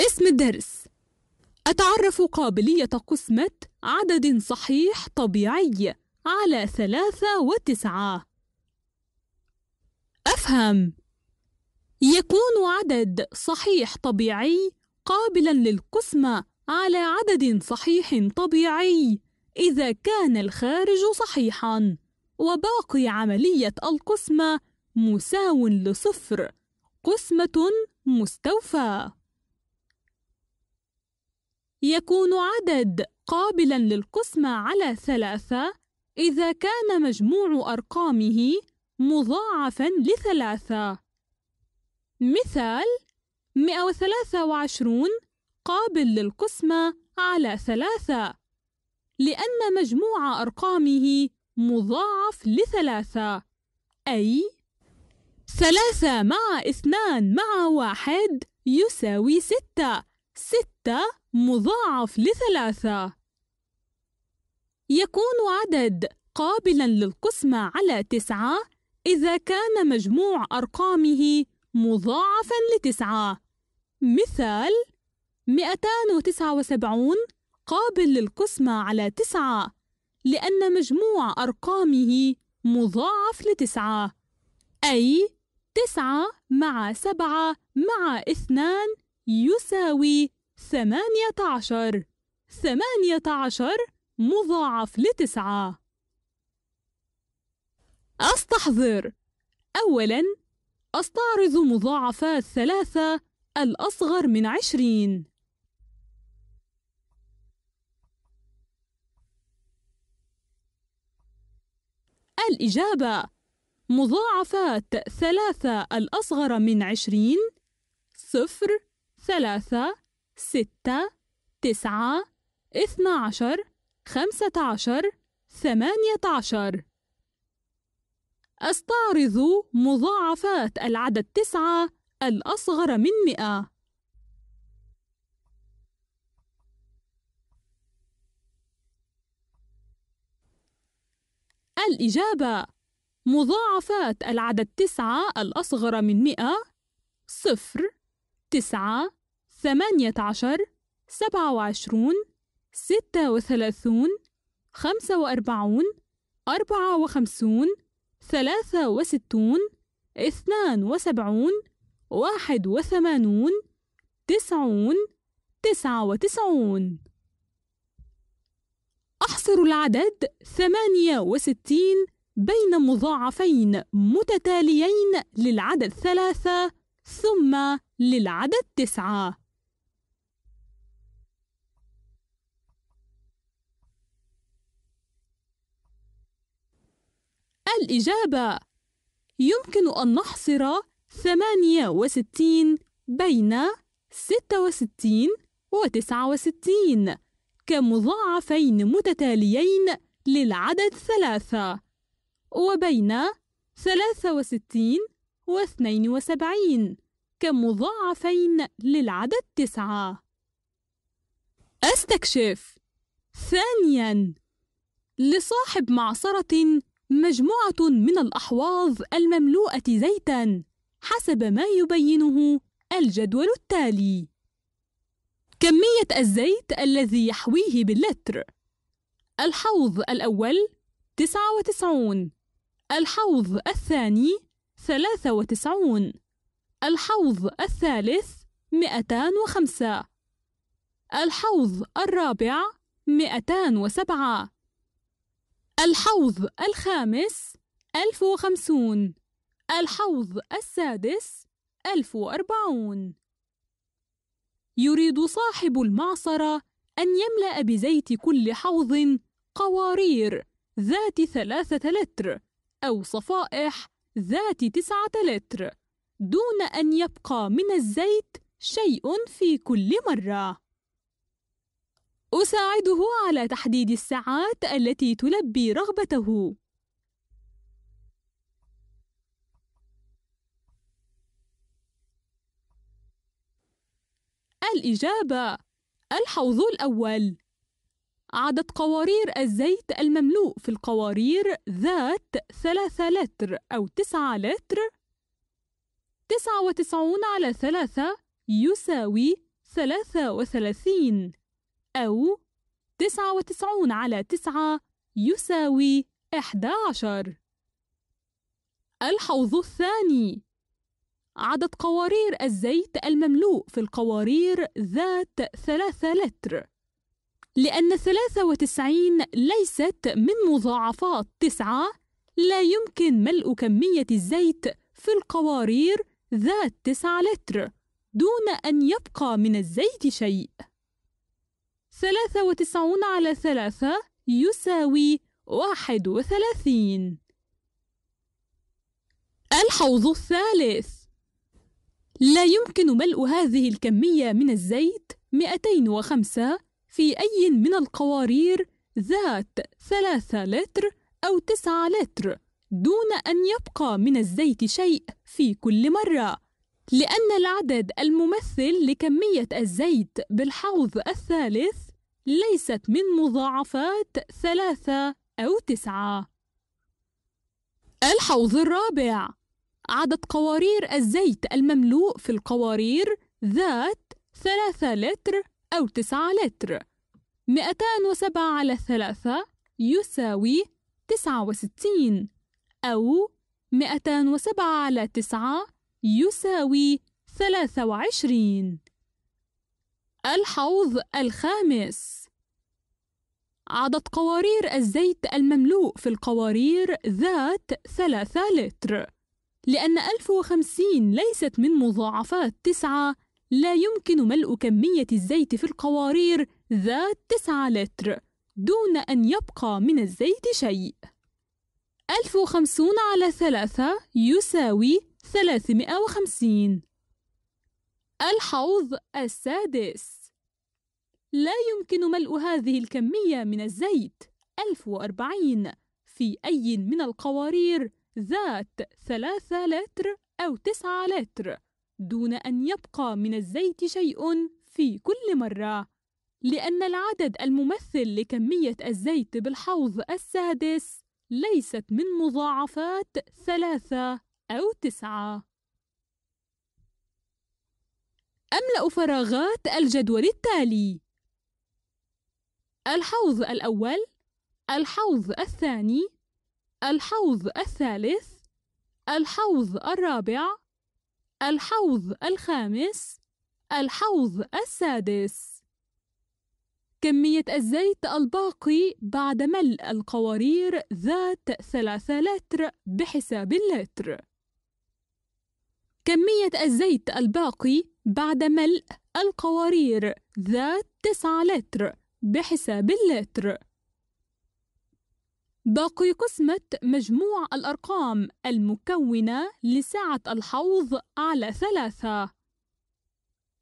اسم الدرس أتعرف قابلية قسمة عدد صحيح طبيعي على ثلاثة وتسعة أفهم يكون عدد صحيح طبيعي قابلا للقسمة على عدد صحيح طبيعي إذا كان الخارج صحيحا وباقي عملية القسمة مساو لصفر قسمة مستوفاه يكون عدد قابلا للقسمة على ثلاثة إذا كان مجموع أرقامه مضاعفا لثلاثة مثال 123 قابل للقسمة على ثلاثة لأن مجموع أرقامه مضاعف لثلاثة أي ثلاثة مع اثنان مع واحد يساوي ستة ستة مضاعف لثلاثة يكون عدد قابلا للقسمة على تسعة إذا كان مجموع أرقامه مضاعفا لتسعة مثال 279 قابل للقسمة على تسعة لأن مجموع أرقامه مضاعف لتسعة أي تسعة مع سبعة مع اثنان يساوي ثمانية عشر ثمانية عشر مضاعف لتسعة أستحضر أولا أستعرض مضاعفات ثلاثة الأصغر من عشرين الإجابة مضاعفات ثلاثة الأصغر من عشرين صفر ثلاثة ستة تسعة اثنا عشر خمسة عشر ثمانية عشر أستعرض مضاعفات العدد تسعة الأصغر من مئة الإجابة مضاعفات العدد تسعة الأصغر من مئة صفر تسعة ثمانية عشر سبعة وعشرون ستة وثلاثون خمسة وأربعون أربعة وخمسون ثلاثة وستون اثنان وسبعون واحد وثمانون تسعون تسعة وتسعون أحصر العدد ثمانية وستين بين مضاعفين متتاليين للعدد ثلاثة ثم للعدد تسعة الإجابة يمكن أن نحصر 68 بين 66 و 69 كمضاعفين متتاليين للعدد ثلاثة وبين 63 و 72 كمضاعفين للعدد تسعة أستكشف ثانياً لصاحب معصرة مجموعة من الأحواض المملوءة زيتاً حسب ما يبينه الجدول التالي كمية الزيت الذي يحويه باللتر الحوض الأول 99 الحوض الثاني 93 الحوض الثالث 205 الحوض الرابع 207 الحوض الخامس ألف وخمسون الحوض السادس ألف وأربعون يريد صاحب المعصرة أن يملأ بزيت كل حوض قوارير ذات ثلاثة لتر أو صفائح ذات تسعة لتر دون أن يبقى من الزيت شيء في كل مرة أساعده على تحديد الساعات التي تلبي رغبته الإجابة الحوض الأول عدد قوارير الزيت المملوء في القوارير ذات ثلاثة لتر أو تسعة لتر تسعة وتسعون على ثلاثة يساوي ثلاثة وثلاثين أو تسعة وتسعون على تسعة يساوي إحدى عشر الحوض الثاني عدد قوارير الزيت المملوء في القوارير ذات ثلاثة لتر لأن ثلاثة وتسعين ليست من مضاعفات تسعة لا يمكن ملء كمية الزيت في القوارير ذات تسعة لتر دون أن يبقى من الزيت شيء 93 وتسعون على ثلاثة يساوي واحد الحوض الثالث لا يمكن ملء هذه الكمية من الزيت 205 في أي من القوارير ذات 3 لتر أو 9 لتر دون أن يبقى من الزيت شيء في كل مرة لأن العدد الممثل لكمية الزيت بالحوض الثالث ليست من مضاعفات ثلاثة أو تسعة الحوض الرابع عدد قوارير الزيت المملوء في القوارير ذات ثلاثة لتر أو تسعة لتر مئتان وسبعة على ثلاثة يساوي تسعة وستين أو مئتان وسبعة على تسعة يساوي ثلاثة وعشرين الحوض الخامس عدد قوارير الزيت المملوء في القوارير ذات 3 لتر لأن 1050 ليست من مضاعفات 9 لا يمكن ملء كمية الزيت في القوارير ذات 9 لتر دون أن يبقى من الزيت شيء 1050 على 3 يساوي 350 الحوض السادس لا يمكن ملء هذه الكمية من الزيت 1040 في أي من القوارير ذات 3 لتر أو 9 لتر دون أن يبقى من الزيت شيء في كل مرة لأن العدد الممثل لكمية الزيت بالحوض السادس ليست من مضاعفات ثلاثة أو تسعة أملأ فراغات الجدول التالي الحوض الأول الحوض الثاني الحوض الثالث الحوض الرابع الحوض الخامس الحوض السادس كمية الزيت الباقي بعد ملء القوارير ذات ثلاثة لتر بحساب اللتر كمية الزيت الباقي بعد ملء القوارير ذات تسعة لتر بحساب اللتر باقي قسمة مجموع الأرقام المكونة لسعة الحوض على ثلاثة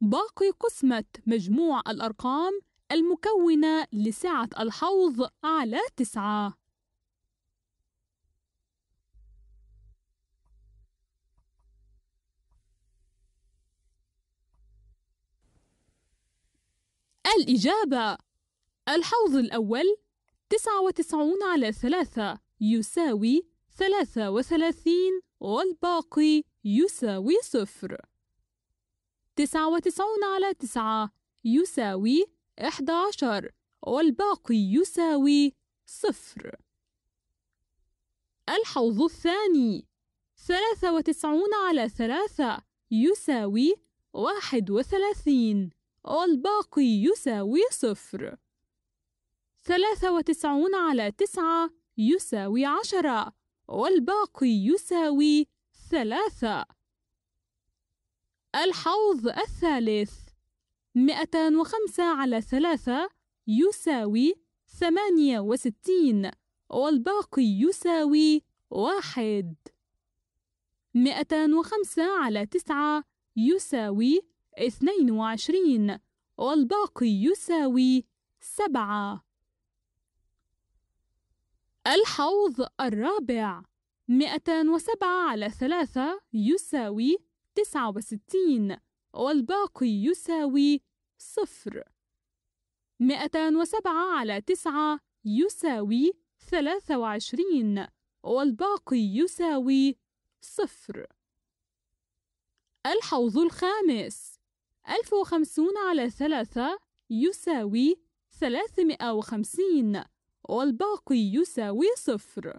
باقي قسمة مجموع الأرقام المكونة لسعة الحوض على تسعة الإجابة الحوض الأول تسعة وتسعون على ثلاثة يساوي ثلاثة وثلاثين والباقي يساوي صفر تسعة وتسعون على تسعة يساوي إحدى عشر والباقي يساوي صفر الحوض الثاني ثلاثة وتسعون على ثلاثة يساوي واحد وثلاثين والباقي يساوي صفر ثلاثة وتسعون على تسعة يساوي عشرة والباقي يساوي ثلاثة الحوض الثالث مئتان وخمسة على ثلاثة يساوي ثمانية وستين والباقي يساوي واحد مئتان وخمسة على تسعة يساوي اثنين وعشرين والباقي يساوي سبعة الحوض الرابع 207 على 3 يساوي 69 والباقي يساوي 0 207 على 9 يساوي 23 والباقي يساوي 0 الحوض الخامس 1050 على 3 يساوي 350 والباقي يساوي صفر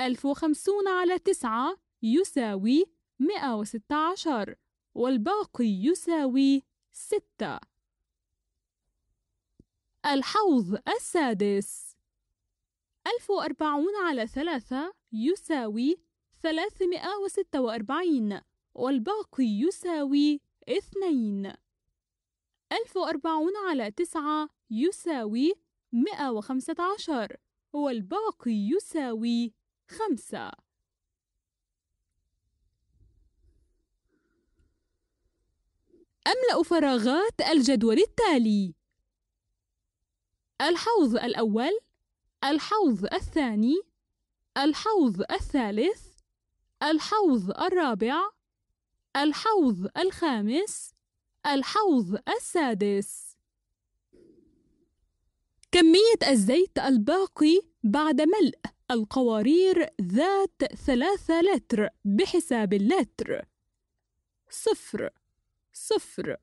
ألف وخمسون على تسعة يساوي مئة وستة عشر والباقي يساوي ستة الحوض السادس ألف وأربعون على ثلاثة يساوي ثلاثمائة وستة وأربعين والباقي يساوي اثنين ألف وأربعون على تسعة يساوي 115 والباقي يساوي خمسة أملأ فراغات الجدول التالي الحوض الأول الحوض الثاني الحوض الثالث الحوض الرابع الحوض الخامس الحوض السادس كمية الزيت الباقي بعد ملء القوارير ذات ثلاثة لتر بحساب اللتر صفر صفر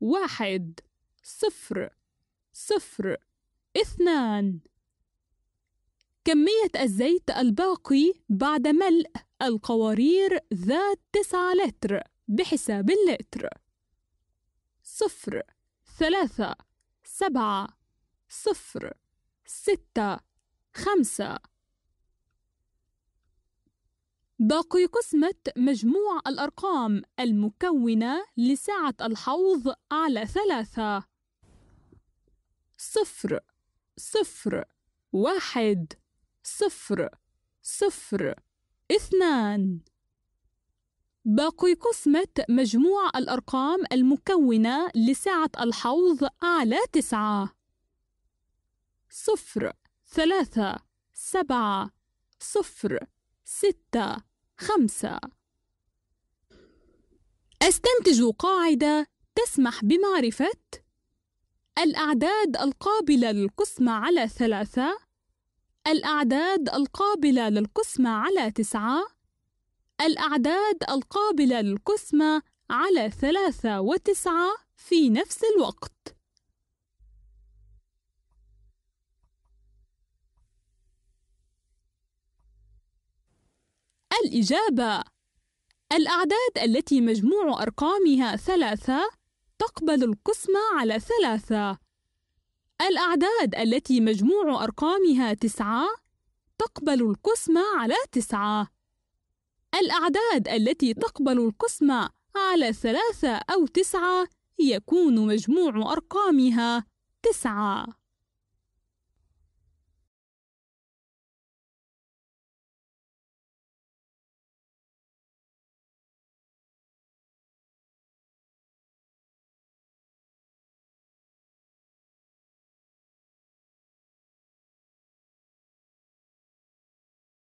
واحد صفر صفر اثنان كمية الزيت الباقي بعد ملء القوارير ذات تسعة لتر بحساب اللتر صفر ثلاثة سبعة صفر ستة خمسة باقي قسمة مجموع الأرقام المكونة لساعة الحوض على ثلاثة صفر صفر واحد صفر صفر اثنان باقي قسمة مجموع الأرقام المكونة لساعة الحوض على تسعة صفر ثلاثة سبعة صفر ستة خمسة أستنتج قاعدة تسمح بمعرفة الأعداد القابلة للقسمة على ثلاثة الأعداد القابلة للقسمة على تسعة الأعداد القابلة للقسمة على ثلاثة وتسعة في نفس الوقت الإجابة الأعداد التي مجموع أرقامها ثلاثة تقبل القسمة على ثلاثة الأعداد التي مجموع أرقامها تسعة تقبل القسمة على تسعة الأعداد التي تقبل القسمة على ثلاثة أو تسعة يكون مجموع أرقامها تسعة